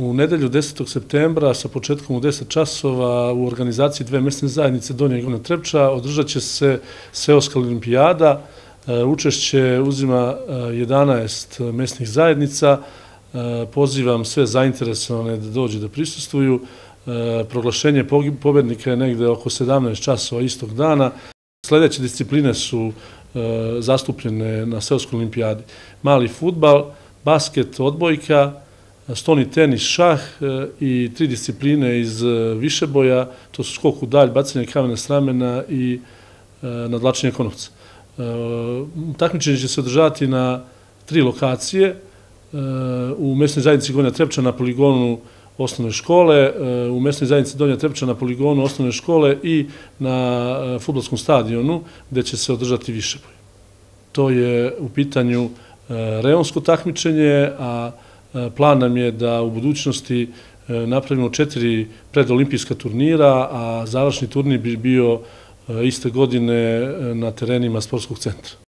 U nedelju 10. septembra sa početkom u 10 časova u organizaciji dve mesne zajednice Donja i Gona Trepča održat će se Seoska olimpijada. E, učešće uzima 11 e, mesnih zajednica. E, pozivam sve zainteresovane da dođu da prisustuju. Proglašenje pobednika je negde oko 17 časova istog dana. Sljedeće discipline su zastupljene na Seoskoj olimpijadi. Mali futbal, basket, odbojka, stoni tenis, šah e, i tri discipline iz e, više boja, to su skok u dalj, bacanje kamene s ramena i e, nadlačenje konopca. Takmičenje će se održati na tri lokacije, u mesnoj zajednici Gornja Trepča na poligonu osnovne škole, u mesnoj zajednici Donja Trepča na poligonu osnovne škole i na futbolskom stadionu gde će se održati više boja. To je u pitanju reonsko takmičenje, a Eh, plan nam je da u budućnosti eh, napravimo četiri predolimpijska turnira, a završni turnir bi bio eh, iste godine na terenima sportskog centra.